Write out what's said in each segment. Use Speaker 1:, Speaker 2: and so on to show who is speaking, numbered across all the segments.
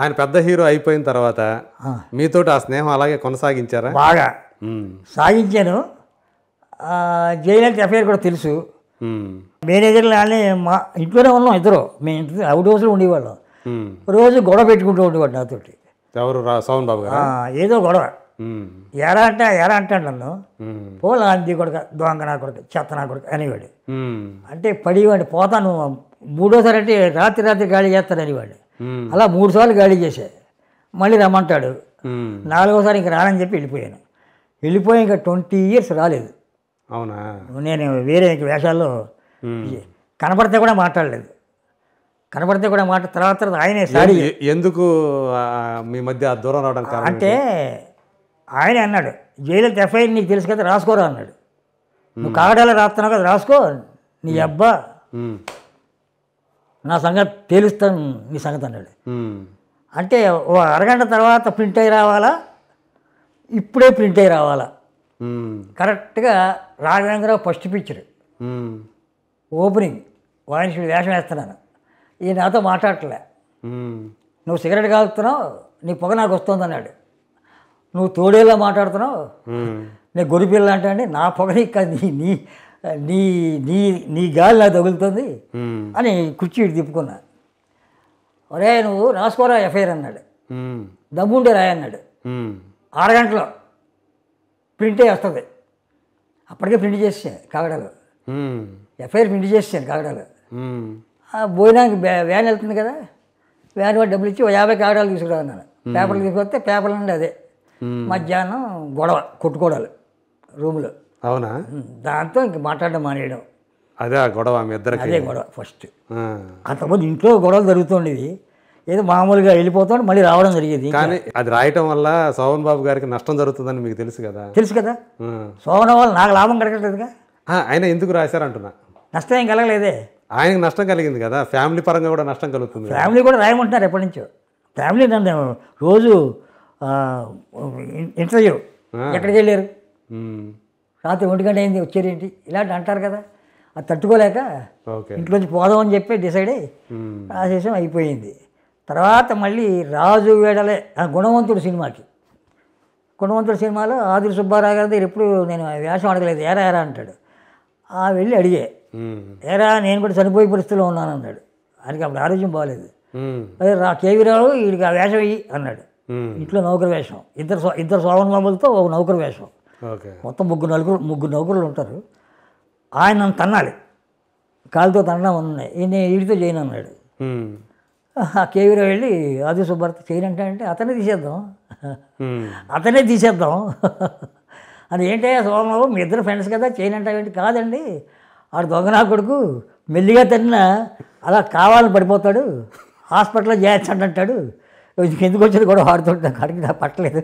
Speaker 1: ఆయన పెద్ద హీరో అయిపోయిన తర్వాత మీతోటి ఆ స్నేహం అలాగే కొనసాగించారా బాగా
Speaker 2: సాగించాను జయలలిత ఎఫ్ఐఆర్ కూడా తెలుసు మేనేజర్ వాళ్ళే మా ఇంట్లోనే ఉన్నాం ఇద్దరు మేము ఇంటి అవుట్ హౌస్లో ఉండేవాళ్ళం రోజు గొడవ పెట్టుకుంటూ ఉండేవాడు నాతోటి
Speaker 1: ఎవరు సౌన్ బాబు ఏదో
Speaker 2: గొడవ ఎరా అంటే ఎరా అంటాడు నన్ను పోలా అంది కొడుక దొంగ నా కొడుక చెత్త నా కొడుక అనేవాడు అంటే పడివాడు పోతాను మూడోసారి అంటే రాత్రి రాత్రి గాలి చేస్తాడు అనేవాడు అలా మూడు సార్లు గాడి చేసే మళ్ళీ రమ్మంటాడు నాలుగోసారి ఇంక రానని చెప్పి వెళ్ళిపోయాను వెళ్ళిపోయి ఇంకా ట్వంటీ ఇయర్స్ రాలేదు అవునా నేను వేరే ఇంక వేషాల్లో కనపడితే కూడా మాట్లాడలేదు కనపడితే కూడా మాట తర్వాత ఆయనే సారీ
Speaker 1: ఎందుకు మీ మధ్య దూరం రావడం అంటే
Speaker 2: ఆయనే అన్నాడు జైలు ఎఫ్ఐఆర్ నీకు తెలుసు కదా రాసుకోరా అన్నాడు నువ్వు కాగడాలో రాస్తున్నావు కదా రాసుకో నీ అబ్బా నా సంగతి తేలుస్తాను మీ సంగతి అన్నాడు అంటే ఓ అరగంట తర్వాత ప్రింట్ అయి రావాలా ఇప్పుడే ప్రింట్ అయి రావాలా కరెక్ట్గా రాఘవేంద్రరావు ఫస్ట్ పిక్చర్ ఓపెనింగ్ వాయిన్షుడు వేషం వేస్తున్నాను ఈ నాతో మాట్లాడలే నువ్వు సిగరెట్ కాగుతున్నావు నీ పొగ నాకు వస్తుంది అన్నాడు నువ్వు తోడేలా మాట్లాడుతున్నావు నేను గొరిపిల్ల అంటే నా పొగ నీ నీ నీ నీ నీ గాలి నాకు తగులుతుంది అని కుర్చీ తిప్పుకున్నా ఒరే నువ్వు రాసుకోరా ఎఫ్ఐఆర్ అన్నాడు దమ్ముండే రాయన్నాడు ఆరు గంటలో ప్రింటే వస్తుంది అప్పటికే ప్రింట్ చేసాను కాగడాలు ఎఫ్ఐఆర్ ప్రింట్ చేసాను కాగడాలు భోజనానికి వ్యాన్ వెళ్తుంది కదా వ్యాన్ వాడు డబ్బులు ఇచ్చి యాభై కాగడాలు తీసుకురావన్నాను పేపర్లు తీసుకొస్తే పేపర్లు నుండి అదే మధ్యాహ్నం గొడవ కొట్టుకోవడాలు రూమ్లో అవునా దాంతో ఇంక మాట్లాడడం మానేయడం
Speaker 1: అదే ఆ గొడవ మీ ఇద్దరికి అదే గొడవ ఫస్ట్
Speaker 2: అంతకుముందు ఇంట్లో గొడవలు జరుగుతుండేది ఏదో మామూలుగా వెళ్ళిపోతాడు మళ్ళీ రావడం జరిగేది
Speaker 1: కానీ అది రాయటం వల్ల శోభన్ బాబు గారికి నష్టం జరుగుతుందని మీకు తెలుసు కదా తెలుసు
Speaker 2: కదా శోభన వల్ల నాకు లాభం కలగట్లేదుగా ఆయన ఎందుకు రాశారంటున్నా నష్టం ఏం కలగలేదే
Speaker 1: ఆయనకు నష్టం కలిగింది కదా ఫ్యామిలీ పరంగా కూడా నష్టం కలుగుతుంది
Speaker 2: ఫ్యామిలీ కూడా రాయమంటున్నారు ఎప్పటి నుంచో ఫ్యామిలీ నన్ను రోజు ఇంటర్వ్యూ ఎక్కడికి వెళ్ళారు రాత్రి ఒంటి గంట అయింది వచ్చారేంటి ఇలాంటి అంటారు కదా అది తట్టుకోలేక ఇంట్లోంచి పోదామని చెప్పి డిసైడ్ అయ్యి రాసేసాం అయిపోయింది తర్వాత మళ్ళీ రాజు వేడలే గుణవంతుడు సినిమాకి గుణవంతుడు సినిమాలో ఆదురు సుబ్బారావు గారి దగ్గర ఎప్పుడు నేను వేషం అడగలేదు ఏరా ఏరా అంటాడు ఆ వెళ్ళి అడిగే ఏరా నేను కూడా చనిపోయే పరిస్థితిలో ఉన్నాను అన్నాడు ఆయనకి అప్పుడు ఆరోగ్యం బాగాలేదు అదే రా కేవీ రావు వీడికి ఆ వేషం అయ్యి అన్నాడు ఇంట్లో నౌకరు వేషం ఇద్దరు ఇద్దరు సోమన్ బాబులతో ఒక నౌకరు వేషం మొత్తం ముగ్గురు నలుగురు ముగ్గురు నలుగురులు ఉంటారు ఆయన నన్ను తన్నాలి కాలుతో తనడం ఉన్నాయి నేను వీడితో చేయను అన్నాడు కేవీరావు వెళ్ళి అది సుబ్బార్త చేయను అంటే అతనే తీసేద్దాం అతనే తీసేద్దాం అది ఏంటే సోమరావు మీ ఇద్దరు ఫ్రెండ్స్ కదా చేయనంటావేంటి కాదండి ఆడు దొంగనా కొడుకు మెల్లిగా తిన్నా అలా కావాలని పడిపోతాడు హాస్పిటల్లో చేయొచ్చు అంటాడు ఎందుకు వచ్చింది కూడా వాడుతుంటే కాడికి నాకు పట్టలేదు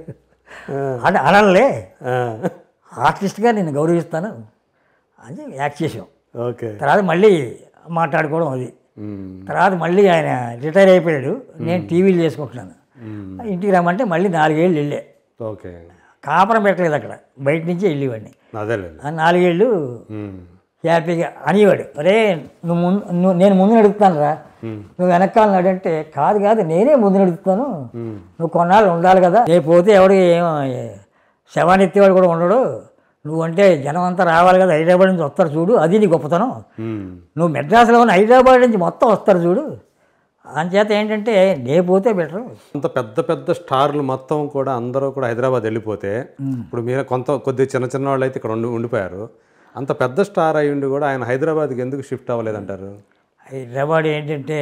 Speaker 2: అంటే అనలే ఆర్టిస్ట్గా నేను గౌరవిస్తాను అని యాక్ట్ చేసాం ఓకే తర్వాత మళ్ళీ మాట్లాడుకోవడం అది తర్వాత మళ్ళీ ఆయన రిటైర్ అయిపోయాడు నేను టీవీలు చేసుకుంటున్నాను ఇంటికి రమ్మంటే మళ్ళీ నాలుగేళ్ళు వెళ్ళే ఓకే కాపురం పెట్టలేదు అక్కడ బయట నుంచి వెళ్ళేవాడిని నాలుగేళ్ళు హ్యాపీగా అనేవాడు అరే నువ్వు ముందు నువ్వు నేను ముందు నడుపుతాను రా నువ్వు వెనకాల నడంటే కాదు కాదు నేనే ముందు నడుపుతాను నువ్వు కొన్నాళ్ళు ఉండాలి కదా రేపు పోతే ఎవడికి ఏమో శవాన్ని ఎత్తేవాడు కూడా ఉండడు నువ్వు అంటే జనం అంతా రావాలి కదా హైదరాబాద్ నుంచి వస్తారు చూడు అది నీ గొప్పతనం నువ్వు మెడ్రాస్లో ఉన్న హైదరాబాద్ నుంచి మొత్తం వస్తారు చూడు అంచేత ఏంటంటే నే పోతే బెటర్
Speaker 1: అంత పెద్ద పెద్ద స్టార్లు మొత్తం కూడా అందరూ కూడా హైదరాబాద్ వెళ్ళిపోతే ఇప్పుడు మీరు కొంత కొద్దిగా చిన్న చిన్న వాళ్ళు అయితే ఇక్కడ ఉండి ఉండిపోయారు అంత పెద్ద స్టార్ అయి ఉండి కూడా ఆయన హైదరాబాద్కి ఎందుకు షిఫ్ట్ అవ్వలేదంటారు
Speaker 2: హైదరాబాద్ ఏంటంటే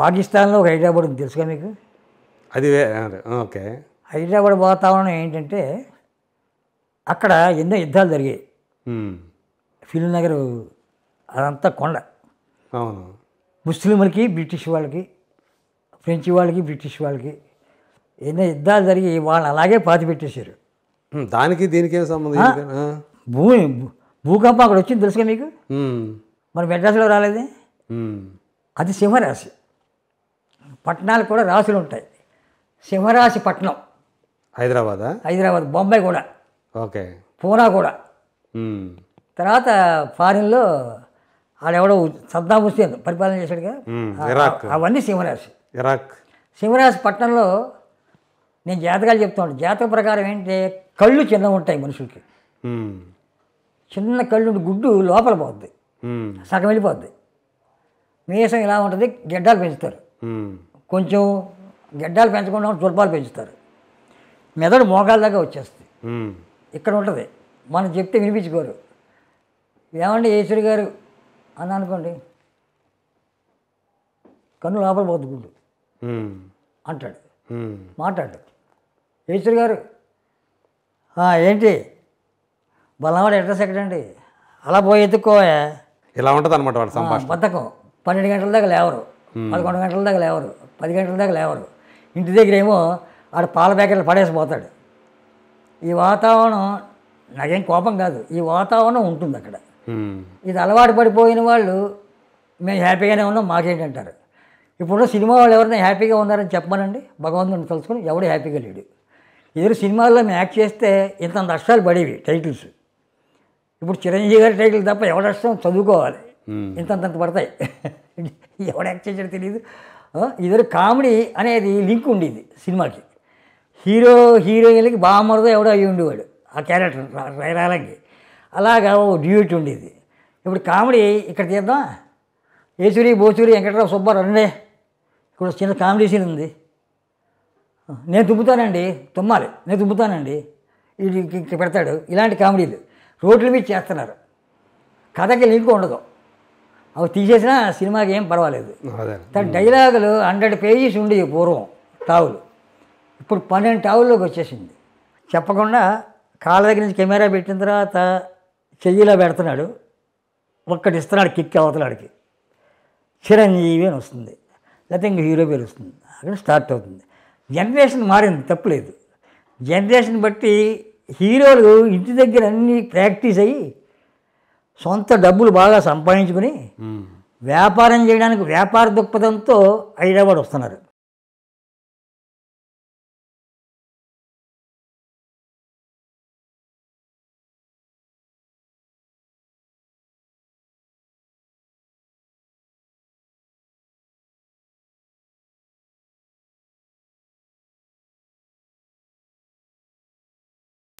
Speaker 2: పాకిస్తాన్లో ఒక హైదరాబాద్ ఉంది తెలుసుగా మీకు
Speaker 1: అది ఓకే
Speaker 2: హైదరాబాద్ వాతావరణం ఏంటంటే అక్కడ ఎన్నో యుద్ధాలు జరిగాయి ఫిల్ నగర్ అదంతా కొండ అవును ముస్లింలకి బ్రిటిష్ వాళ్ళకి ఫ్రెంచ్ వాళ్ళకి బ్రిటిష్ వాళ్ళకి ఎన్నో యుద్ధాలు జరిగి వాళ్ళని అలాగే పాతి పెట్టేశారు దానికి దీనికి ఏం సంబంధం భూమి భూకంపం అక్కడ వచ్చింది తెలుసు మీకు మరి మెడ్రాసులో రాలేదే అది సింహరాశి పట్టణాలు కూడా రాశులు ఉంటాయి సింహరాశి పట్టణం హైదరాబాద్ హైదరాబాద్ బొంబాయి కూడా ఓకే పూనా కూడా తర్వాత ఫారిన్లో ఆడెవడో సద్దాం హుస్సేన్ పరిపాలన చేశాడుగా అవన్నీ సింహరాశి ఇరాక్ సింహరాశి పట్టణంలో నేను జాతకాలు చెప్తాను జాతక ప్రకారం ఏంటంటే కళ్ళు చిన్నగా ఉంటాయి మనుషులకి చిన్న కళ్ళు గుడ్డు లోపల పోద్ది సగం వెళ్ళిపోద్ది మీసం ఇలా ఉంటుంది గిడ్డాలు పెంచుతారు కొంచెం గెడ్డాలు పెంచకుండా తులపాలు పెంచుతారు మెదడు మోకాల దాకా వచ్చేస్తుంది ఇక్కడ ఉంటుంది మనం చెప్తే వినిపించుకోరు ఏమండి ఈశ్వరి గారు అని అనుకోండి కన్ను లోపల పోద్దు గుడ్డు అంటాడు మాట్లాడు ఈశ్వరి గారు ఏంటి బలవాడు అడ్రస్ ఎక్కడండి అలా పోయి ఎత్తుక్కోయా ఇలా ఉంటుంది అనమాట వాడు బతకం పన్నెండు గంటల దాకా లేవరు పదకొండు గంటల దాకా లేవరు పది గంటల దాకా లేవరు ఇంటి దగ్గర ఏమో ఆడ పాల ప్యాకెట్లు పడేసిపోతాడు ఈ వాతావరణం నాకేం కోపం కాదు ఈ వాతావరణం ఉంటుంది అక్కడ ఇది అలవాటు పడిపోయిన వాళ్ళు మేము హ్యాపీగానే ఉన్నాం మాకేంటంటారు ఇప్పుడు సినిమా వాళ్ళు ఎవరైనా హ్యాపీగా ఉన్నారని చెప్పమనండి భగవంతుని తలుచుకుని ఎవడు హ్యాపీగా లేడు ఎదురు సినిమాల్లో మేము యాక్ట్ చేస్తే ఇంత నష్టాలు పడేవి టైటిల్స్ ఇప్పుడు చిరంజీవి గారి టైటిల్ తప్ప ఎవడష్టం చదువుకోవాలి ఇంతంతంత పడతాయి ఎవడ యాక్ట్ చేశాడో తెలియదు ఇద్దరు కామెడీ అనేది లింక్ ఉండేది సినిమాకి హీరో హీరోయిన్లకి బామ్మరదో ఎవడో అయ్యి ఉండేవాడు ఆ క్యారెక్టర్ రైరాలంకి అలాగా ఓ డ్యూట్ ఉండేది ఇప్పుడు కామెడీ ఇక్కడ తీద్దాం ఏసూరి బోచూరి వెంకటరావు సుబ్బారావు రెండే ఇక్కడ చిన్న కామెడీ సీన్ ఉంది నేను తుమ్ముతానండి తుమ్మాలి నేను తుమ్ముతానండి ఇక్కడ పెడతాడు ఇలాంటి కామెడీలు రోడ్ల మీద చేస్తున్నారు కథకి లింక్ ఉండదు అవి తీసేసినా సినిమాకి ఏం పర్వాలేదు తన డైలాగులు హండ్రెడ్ పేజీస్ ఉండేవి పూర్వం టావులు ఇప్పుడు పన్నెండు టావుల్లోకి వచ్చేసింది చెప్పకుండా కాళ్ళ దగ్గర నుంచి కెమెరా పెట్టిన తర్వాత చెయ్యిలా పెడుతున్నాడు ఒక్కటి ఇస్తున్నాడు కిక్ అవతలాడికి చిరంజీవి అని వస్తుంది లేకపోతే ఇంక హీరో పేరు వస్తుంది అక్కడ స్టార్ట్ అవుతుంది జనరేషన్ మారింది తప్పులేదు జనరేషన్ బట్టి హీరోలు ఇంటి దగ్గర అన్ని ప్రాక్టీస్ అయ్యి సొంత డబ్బులు బాగా సంపాదించుకుని వ్యాపారం చేయడానికి వ్యాపార దృక్పథంతో హైదరాబాద్ వస్తున్నారు